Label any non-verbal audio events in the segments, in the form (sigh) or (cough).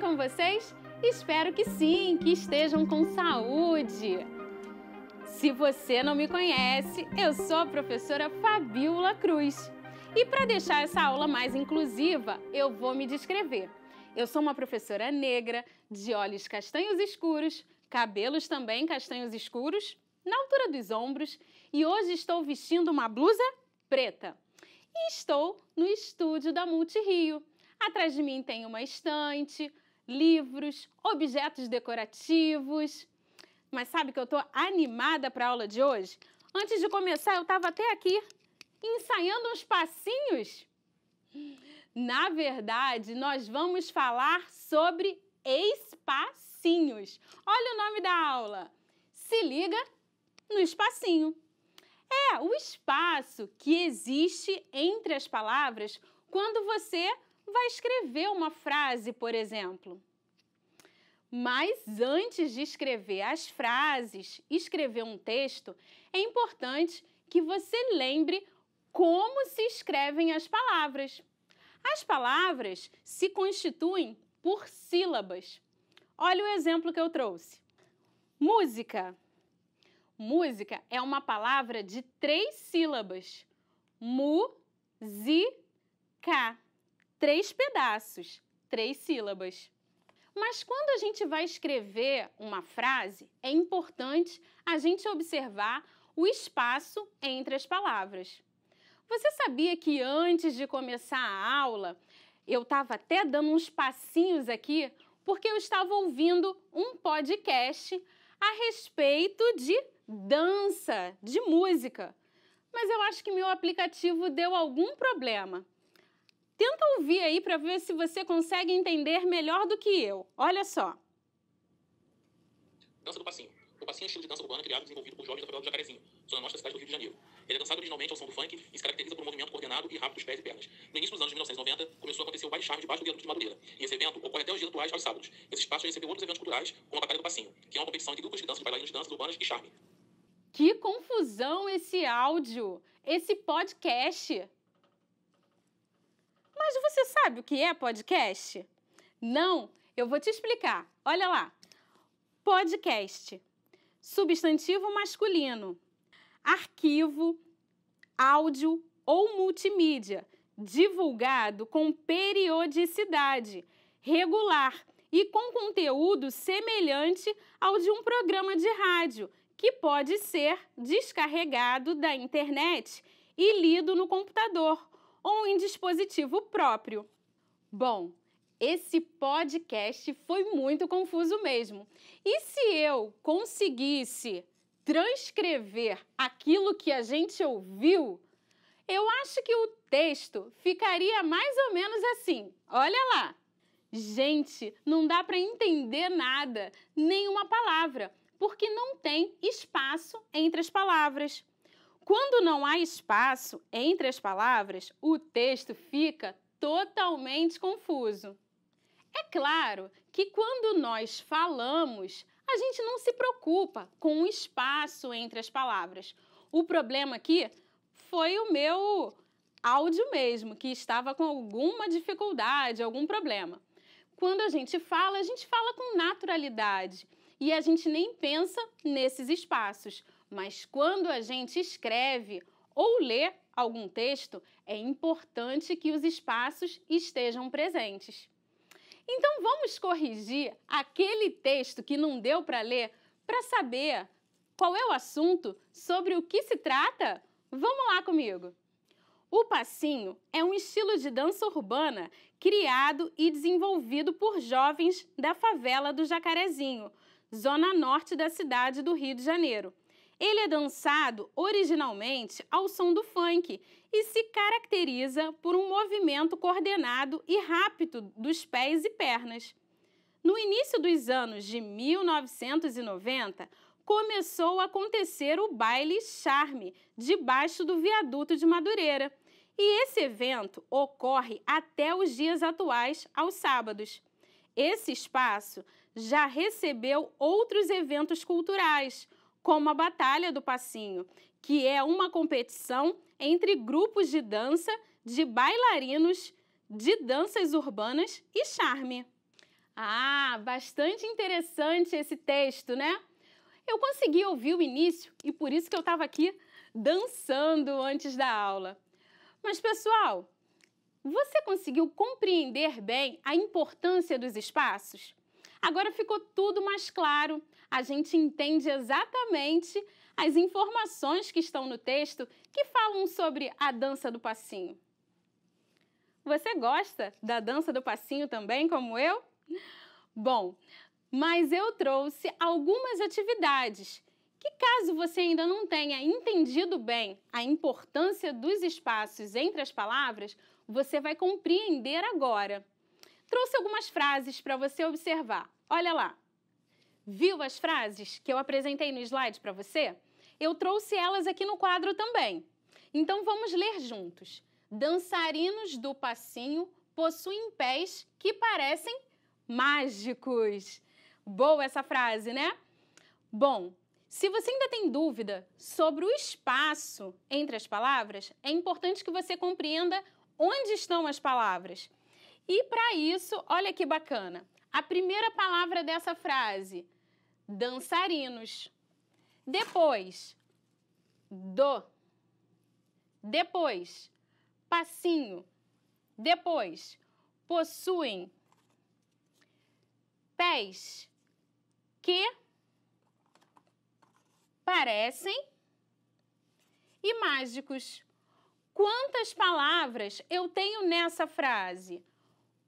com vocês? Espero que sim, que estejam com saúde! Se você não me conhece, eu sou a professora Fabiola Cruz. E para deixar essa aula mais inclusiva, eu vou me descrever. Eu sou uma professora negra, de olhos castanhos escuros, cabelos também castanhos escuros, na altura dos ombros, e hoje estou vestindo uma blusa preta. E estou no estúdio da Multirio. Atrás de mim tem uma estante, livros, objetos decorativos. Mas sabe que eu estou animada para a aula de hoje? Antes de começar, eu estava até aqui ensaiando uns passinhos. Na verdade, nós vamos falar sobre espacinhos. Olha o nome da aula. Se liga no espacinho. É o espaço que existe entre as palavras quando você vai escrever uma frase, por exemplo. Mas antes de escrever as frases, escrever um texto, é importante que você lembre como se escrevem as palavras. As palavras se constituem por sílabas. Olha o exemplo que eu trouxe. Música. Música é uma palavra de três sílabas. Mu, zi, ca três pedaços, três sílabas. Mas quando a gente vai escrever uma frase, é importante a gente observar o espaço entre as palavras. Você sabia que antes de começar a aula, eu estava até dando uns passinhos aqui porque eu estava ouvindo um podcast a respeito de dança, de música. Mas eu acho que meu aplicativo deu algum problema. Tenta ouvir aí para ver se você consegue entender melhor do que eu. Olha só. Dança do passinho. O passinho é um estilo de dança urbana criado e desenvolvido por jovens da favela do Jacarezinho, zona norte da cidade do Rio de Janeiro. Ele é dançado originalmente ao som do funk e se caracteriza por um movimento coordenado e rápido dos pés e pernas. No início dos anos 1990, começou a acontecer o baile charme debaixo do viaduto de Madureira, e esse evento ocorre até os dias atuais aos sábados. Esse espaço recebeu outros eventos culturais, como a Batalha do Passinho, que é uma competição entre grupos de dança de bailarinos de danças urbanas e charme. Que confusão esse áudio! Esse podcast! Mas você sabe o que é podcast? Não, eu vou te explicar. Olha lá. Podcast. Substantivo masculino. Arquivo, áudio ou multimídia divulgado com periodicidade regular e com conteúdo semelhante ao de um programa de rádio, que pode ser descarregado da internet e lido no computador ou em dispositivo próprio. Bom, esse podcast foi muito confuso mesmo. E se eu conseguisse transcrever aquilo que a gente ouviu, eu acho que o texto ficaria mais ou menos assim. Olha lá. Gente, não dá para entender nada, nenhuma palavra, porque não tem espaço entre as palavras. Quando não há espaço entre as palavras, o texto fica totalmente confuso. É claro que quando nós falamos, a gente não se preocupa com o espaço entre as palavras. O problema aqui foi o meu áudio mesmo, que estava com alguma dificuldade, algum problema. Quando a gente fala, a gente fala com naturalidade e a gente nem pensa nesses espaços. Mas quando a gente escreve ou lê algum texto, é importante que os espaços estejam presentes. Então vamos corrigir aquele texto que não deu para ler para saber qual é o assunto, sobre o que se trata? Vamos lá comigo! O passinho é um estilo de dança urbana criado e desenvolvido por jovens da favela do Jacarezinho, zona norte da cidade do Rio de Janeiro. Ele é dançado originalmente ao som do funk e se caracteriza por um movimento coordenado e rápido dos pés e pernas. No início dos anos de 1990, começou a acontecer o baile charme debaixo do viaduto de Madureira. E esse evento ocorre até os dias atuais, aos sábados. Esse espaço já recebeu outros eventos culturais, como a Batalha do Passinho, que é uma competição entre grupos de dança de bailarinos de danças urbanas e charme. Ah, bastante interessante esse texto, né? Eu consegui ouvir o início e por isso que eu estava aqui dançando antes da aula. Mas, pessoal, você conseguiu compreender bem a importância dos espaços? Agora ficou tudo mais claro. A gente entende exatamente as informações que estão no texto que falam sobre a dança do passinho. Você gosta da dança do passinho também, como eu? Bom, mas eu trouxe algumas atividades que, caso você ainda não tenha entendido bem a importância dos espaços entre as palavras, você vai compreender agora trouxe algumas frases para você observar. Olha lá. Viu as frases que eu apresentei no slide para você? Eu trouxe elas aqui no quadro também. Então vamos ler juntos. Dançarinos do passinho possuem pés que parecem mágicos. Boa essa frase, né? Bom, se você ainda tem dúvida sobre o espaço entre as palavras, é importante que você compreenda onde estão as palavras. E para isso, olha que bacana. A primeira palavra dessa frase, dançarinos. Depois, do. Depois, passinho. Depois, possuem. Pés que parecem e mágicos. Quantas palavras eu tenho nessa frase?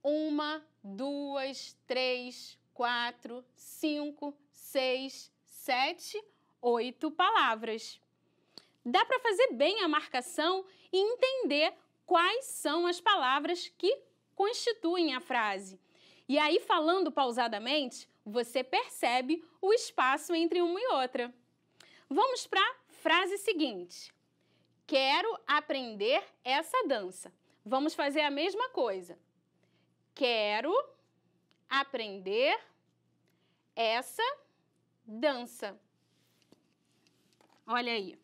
uma, duas, três, quatro, cinco, seis, sete, oito palavras. Dá para fazer bem a marcação e entender quais são as palavras que constituem a frase. E aí, falando pausadamente, você percebe o espaço entre uma e outra. Vamos para a frase seguinte. Quero aprender essa dança. Vamos fazer a mesma coisa quero aprender essa dança. Olha aí.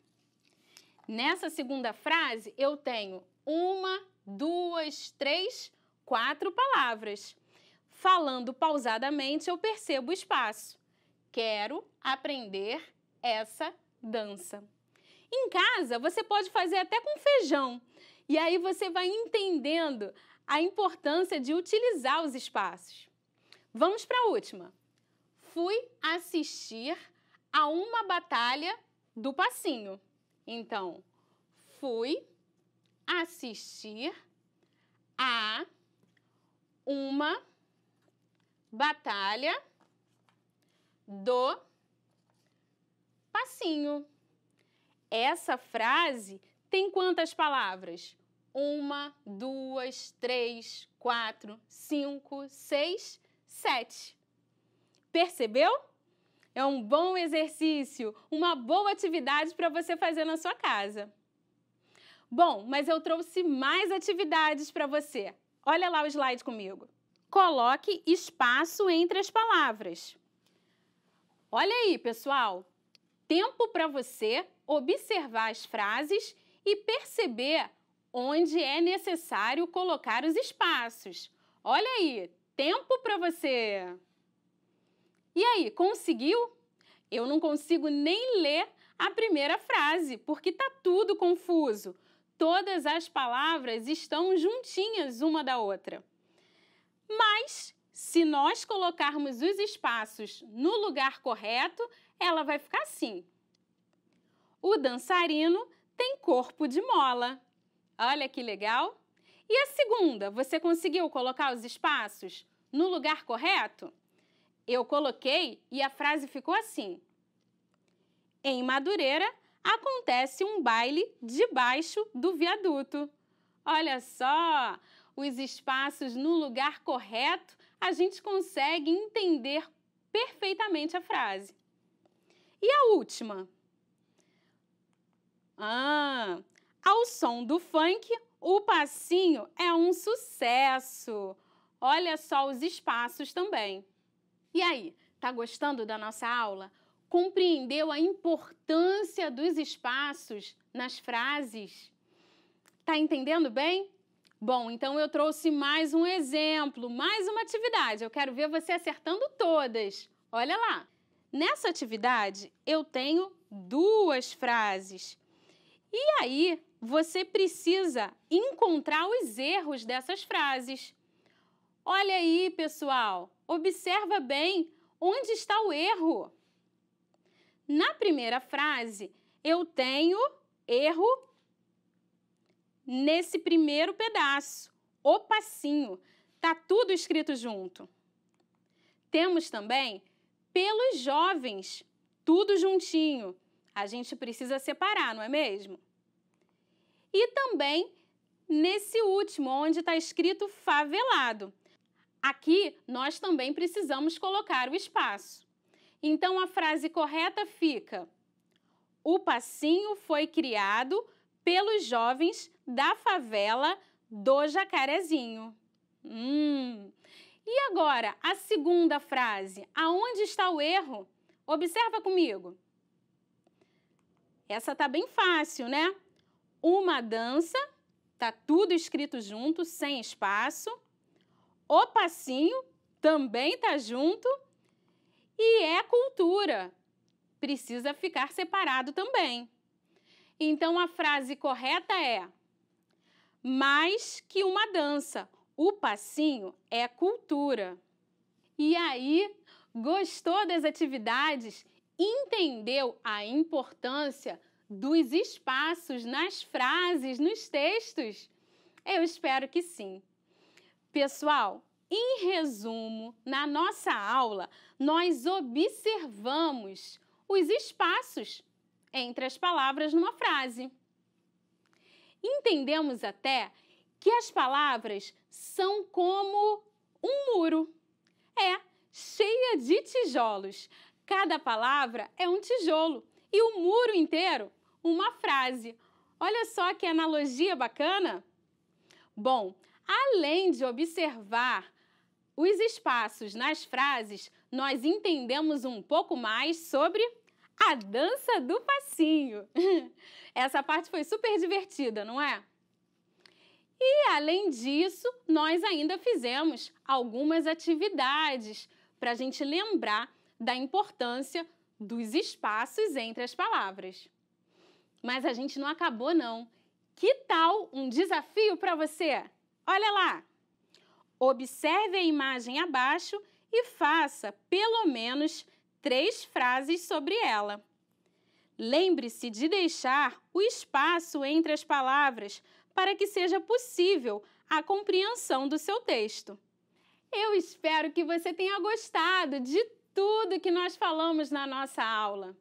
Nessa segunda frase, eu tenho uma, duas, três, quatro palavras. Falando pausadamente, eu percebo o espaço. Quero aprender essa dança. Em casa, você pode fazer até com feijão. E aí você vai entendendo a importância de utilizar os espaços. Vamos para a última. Fui assistir a uma batalha do passinho. Então, fui assistir a uma batalha do passinho. Essa frase tem quantas palavras? Uma, duas, três, quatro, cinco, seis, sete. Percebeu? É um bom exercício, uma boa atividade para você fazer na sua casa. Bom, mas eu trouxe mais atividades para você. Olha lá o slide comigo. Coloque espaço entre as palavras. Olha aí, pessoal. Tempo para você observar as frases e perceber onde é necessário colocar os espaços. Olha aí, tempo para você. E aí, conseguiu? Eu não consigo nem ler a primeira frase, porque está tudo confuso. Todas as palavras estão juntinhas uma da outra. Mas, se nós colocarmos os espaços no lugar correto, ela vai ficar assim. O dançarino tem corpo de mola. Olha que legal! E a segunda, você conseguiu colocar os espaços no lugar correto? Eu coloquei e a frase ficou assim: Em Madureira acontece um baile debaixo do viaduto. Olha só, os espaços no lugar correto, a gente consegue entender perfeitamente a frase. E a última? Ah, ao som do funk, o passinho é um sucesso. Olha só os espaços também. E aí, tá gostando da nossa aula? Compreendeu a importância dos espaços nas frases? Tá entendendo bem? Bom, então eu trouxe mais um exemplo, mais uma atividade. Eu quero ver você acertando todas. Olha lá. Nessa atividade, eu tenho duas frases. E aí, você precisa encontrar os erros dessas frases. Olha aí, pessoal, observa bem onde está o erro. Na primeira frase, eu tenho erro nesse primeiro pedaço, o passinho. Tá tudo escrito junto. Temos também pelos jovens, tudo juntinho. A gente precisa separar, não é mesmo? e também nesse último, onde está escrito favelado. Aqui nós também precisamos colocar o espaço. Então a frase correta fica: O passinho foi criado pelos jovens da favela do Jacarezinho. Hum. E agora a segunda frase, aonde está o erro? Observa comigo. Essa tá bem fácil, né? uma dança, tá tudo escrito junto, sem espaço. O passinho também tá junto. E é cultura, precisa ficar separado também. Então a frase correta é: mais que uma dança, o passinho é cultura. E aí, gostou das atividades? Entendeu a importância dos espaços nas frases, nos textos? Eu espero que sim. Pessoal, em resumo, na nossa aula, nós observamos os espaços entre as palavras numa frase. Entendemos até que as palavras são como um muro. É, cheia de tijolos. Cada palavra é um tijolo e o muro inteiro uma frase. Olha só que analogia bacana! Bom, além de observar os espaços nas frases, nós entendemos um pouco mais sobre a dança do passinho. (laughs) Essa parte foi super divertida, não é? E além disso, nós ainda fizemos algumas atividades para a gente lembrar da importância dos espaços entre as palavras. Mas a gente não acabou, não. Que tal um desafio para você? Olha lá! Observe a imagem abaixo e faça pelo menos três frases sobre ela. Lembre-se de deixar o espaço entre as palavras para que seja possível a compreensão do seu texto. Eu espero que você tenha gostado de tudo que nós falamos na nossa aula.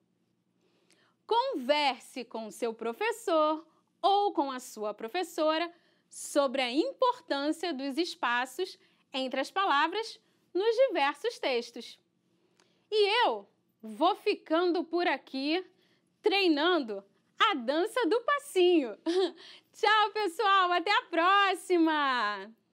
Converse com o seu professor ou com a sua professora sobre a importância dos espaços entre as palavras nos diversos textos. E eu vou ficando por aqui treinando a dança do passinho. (laughs) Tchau, pessoal, até a próxima!